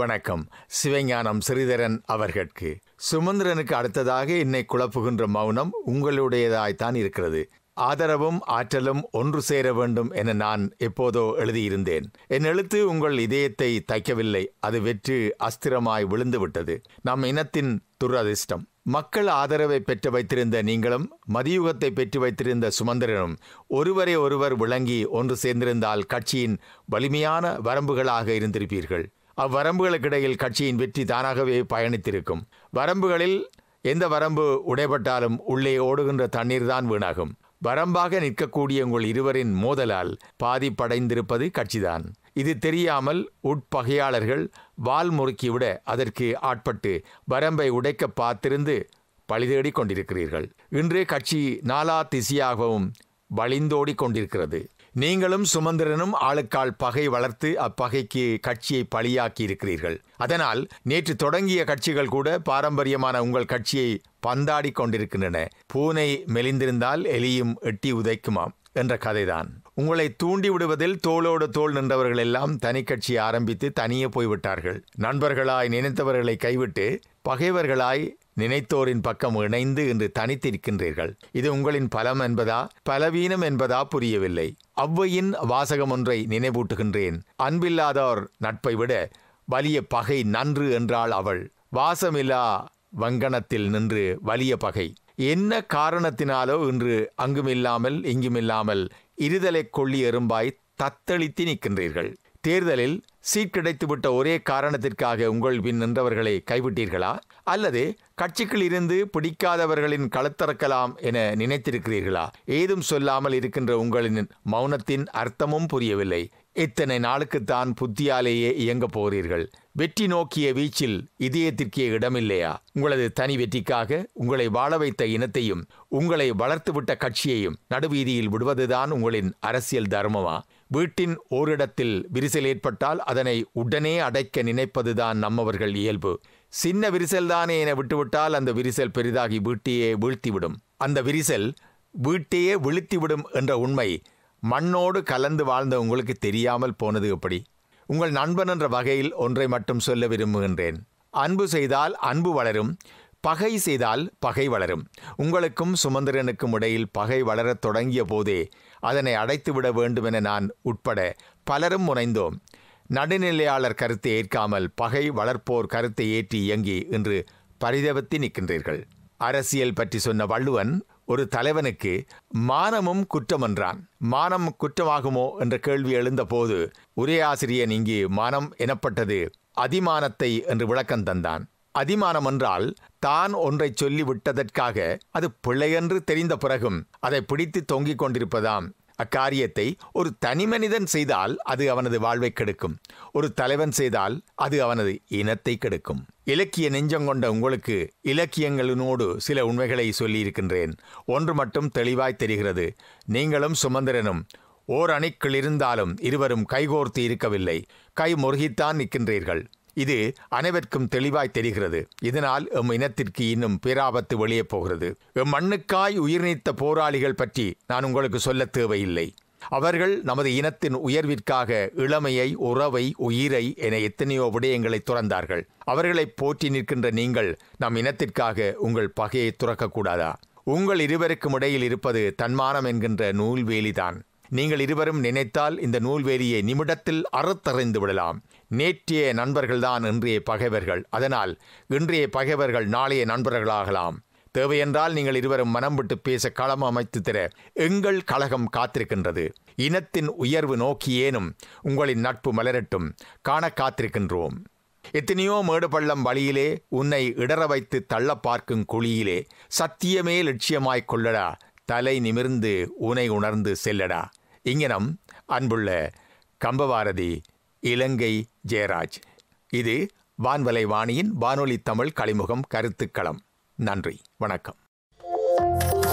வணக்கம் சிவஞானம் ஸ்ரீதரன் அவர்களுக்கு சுமந்திரனுக்கு அடுத்ததாக என்னை குழப்புகின்ற மௌனம் உங்களுடையதாய்த்தான் இருக்கிறது ஆதரவும் ஆற்றலும் ஒன்று சேர வேண்டும் என நான் எப்போதோ எழுதியிருந்தேன் என் எழுத்து உங்கள் இதயத்தை தைக்கவில்லை அது வெற்று அஸ்திரமாய் விழுந்துவிட்டது நம் இனத்தின் துரதிர்ஷ்டம் மக்கள் ஆதரவை பெற்று வைத்திருந்த நீங்களும் மதியுகத்தை பெற்று வைத்திருந்த சுமந்திரனும் ஒருவரை ஒருவர் விளங்கி ஒன்று சேர்ந்திருந்தால் கட்சியின் வலிமையான வரம்புகளாக இருந்திருப்பீர்கள் அவ்வரம்புகளுக்கிடையில் கட்சியின் வெற்றி தானாகவே பயணித்திருக்கும் வரம்புகளில் எந்த வரம்பு உடைபட்டாலும் உள்ளே ஓடுகின்ற தண்ணீர் தான் வீணாகும் வரம்பாக நிற்கக்கூடிய உங்கள் இருவரின் மோதலால் பாதிப்படைந்திருப்பது கட்சிதான் இது தெரியாமல் உட்பகையாளர்கள் வால் முறுக்கிவிட அதற்கு ஆட்பட்டு வரம்பை உடைக்க பார்த்திருந்து பழிதேடி கொண்டிருக்கிறீர்கள் இன்று கட்சி நாலா திசையாகவும் வழிந்தோடி கொண்டிருக்கிறது நீங்களும் சுமந்திரனும் ஆளுக்கால் பகை வளர்த்து அப்பகைக்கு கட்சியை பலியாக்கி இருக்கிறீர்கள் அதனால் நேற்று தொடங்கிய கட்சிகள் கூட பாரம்பரியமான உங்கள் கட்சியை பந்தாடி கொண்டிருக்கின்றன பூனை மெலிந்திருந்தால் எலியும் எட்டி உதைக்குமாம் என்ற கதைதான் உங்களை தூண்டி விடுவதில் தோளோடு தோல் நின்றவர்கள் எல்லாம் தனி கட்சி ஆரம்பித்து தனியே போய்விட்டார்கள் நண்பர்களாய் நினைத்தவர்களை கைவிட்டு பகைவர்களாய் நினைத்தோரின் பக்கம் இணைந்து இன்று தனித்திருக்கின்றீர்கள் இது உங்களின் பலம் என்பதா பலவீனம் என்பதா புரியவில்லை அவ்வையின் வாசகம் ஒன்றை நினைவூட்டுகின்றேன் அன்பில்லாதோர் நட்பை விட வலிய பகை நன்று என்றாள் அவள் வாசமில்லா வங்கணத்தில் நின்று வலிய பகை என்ன காரணத்தினாலோ இன்று அங்குமில்லாமல் இங்குமில்லாமல் இருதலை கொள்ளி எறும்பாய் தத்தளித்து நிற்கின்றீர்கள் தேர்தலில் சீட் கிடைத்துவிட்ட ஒரே காரணத்திற்காக உங்கள் பின் நின்றவர்களை கைவிட்டீர்களா அல்லது கட்சிக்குள் இருந்து பிடிக்காதவர்களின் களத்திறக்கலாம் என நினைத்திருக்கிறீர்களா ஏதும் சொல்லாமல் இருக்கின்ற உங்களின் மௌனத்தின் அர்த்தமும் புரியவில்லை இத்தனை நாளுக்குத்தான் புத்தியாலேயே இயங்கப் போகிறீர்கள் வெற்றி நோக்கிய வீச்சில் இதயத்திற்கே இடமில்லையா உங்களது தனி வெற்றிக்காக உங்களை வாழ வைத்த இனத்தையும் உங்களை வளர்த்துவிட்ட கட்சியையும் நடுவீதியில் விடுவதுதான் உங்களின் அரசியல் தர்மமா வீட்டின் ஓரிடத்தில் விரிசல் ஏற்பட்டால் அதனை உடனே அடைக்க நினைப்பதுதான் நம்மவர்கள் இயல்பு சின்ன விரிசல்தானே என விட்டுவிட்டால் அந்த விரிசல் பெரிதாகி வீட்டையே வீழ்த்திவிடும் அந்த விரிசல் வீட்டையே விழுத்திவிடும் என்ற உண்மை மண்ணோடு கலந்து வாழ்ந்த உங்களுக்கு தெரியாமல் போனது எப்படி உங்கள் நண்பன் என்ற வகையில் ஒன்றை மட்டும் சொல்ல விரும்புகின்றேன் அன்பு செய்தால் அன்பு வளரும் பகை செய்தால் பகை வளரும் உங்களுக்கும் சுமந்திரனுக்கும் இடையில் பகை வளரத் தொடங்கிய போதே அதனை அடைத்துவிட வேண்டும் என நான் உட்பட பலரும் முனைந்தோம் நடுநிலையாளர் கருத்தை ஏற்காமல் பகை வளர்ப்போர் கருத்தை ஏற்றி இயங்கி இன்று பரிதவத்தி நிற்கின்றீர்கள் அரசியல் பற்றி சொன்ன வள்ளுவன் ஒரு தலைவனுக்கு மானமும் குற்றம் என்றான் மானம் குற்றமாகுமோ என்ற கேள்வி எழுந்தபோது உரையாசிரியன் இங்கு மானம் எனப்பட்டது அதிமானத்தை என்று விளக்கம் தந்தான் அதிமானம் என்றால் தான் ஒன்றை விட்டதற்காக அது பிள்ளையென்று தெரிந்த பிறகும் அதை பிடித்து தொங்கிக் கொண்டிருப்பதாம் அக்காரியத்தை ஒரு தனிமனிதன் செய்தால் அது அவனது வாழ்வை கெடுக்கும் ஒரு தலைவன் செய்தால் அது அவனது இனத்தை கெடுக்கும் இலக்கிய நெஞ்சம் கொண்ட உங்களுக்கு இலக்கியங்களினோடு சில உண்மைகளை சொல்லியிருக்கின்றேன் ஒன்று மட்டும் தெளிவாய் தெரிகிறது நீங்களும் சுமந்திரனும் ஓர் அணிக்குள் இருந்தாலும் இருவரும் கைகோர்த்து இருக்கவில்லை கை முருகித்தான் நிற்கின்றீர்கள் இது அனைவருக்கும் தெளிவாய் தெரிகிறது இதனால் எம் இனத்திற்கு இன்னும் பேராபத்து வெளியே போகிறது எம் மண்ணுக்காய் உயிர் நீத்த போராளிகள் பற்றி நான் உங்களுக்கு சொல்ல தேவையில்லை அவர்கள் நமது இனத்தின் உயர்விற்காக இளமையை உறவை உயிரை என எத்தனையோ விடயங்களை துறந்தார்கள் அவர்களை போற்றி நிற்கின்ற நீங்கள் நம் இனத்திற்காக உங்கள் பகையை துறக்கக்கூடாதா உங்கள் இருவருக்கும் இடையில் இருப்பது தன்மானம் என்கின்ற நூல்வேலிதான் நீங்கள் இருவரும் நினைத்தால் இந்த நூல்வேலியை நிமிடத்தில் அறுத்தறிந்து விடலாம் நேற்றைய நண்பர்கள்தான் இன்றைய பகைவர்கள் அதனால் இன்றைய பகைவர்கள் நாளைய நண்பர்களாகலாம் தேவையென்றால் நீங்கள் இருவரும் மனம் விட்டு பேச களம் அமைத்து தர எங்கள் கழகம் காத்திருக்கின்றது இனத்தின் உயர்வு நோக்கியேனும் உங்களின் நட்பு மலரட்டும் காண காத்திருக்கின்றோம் எத்தனையோ மேடு பள்ளம் வழியிலே உன்னை இடற வைத்து தள்ள பார்க்கும் குழியிலே சத்தியமே லட்சியமாய் கொள்ளடா தலை நிமிர்ந்து உனை உணர்ந்து செல்லடா இங்கனம் அன்புள்ள கம்பவாரதி இலங்கை ஜெயராஜ் இது வான்வலை வாணியின் வானொலி தமிழ் கலிமுகம் கருத்துக்களம் நன்றி வணக்கம்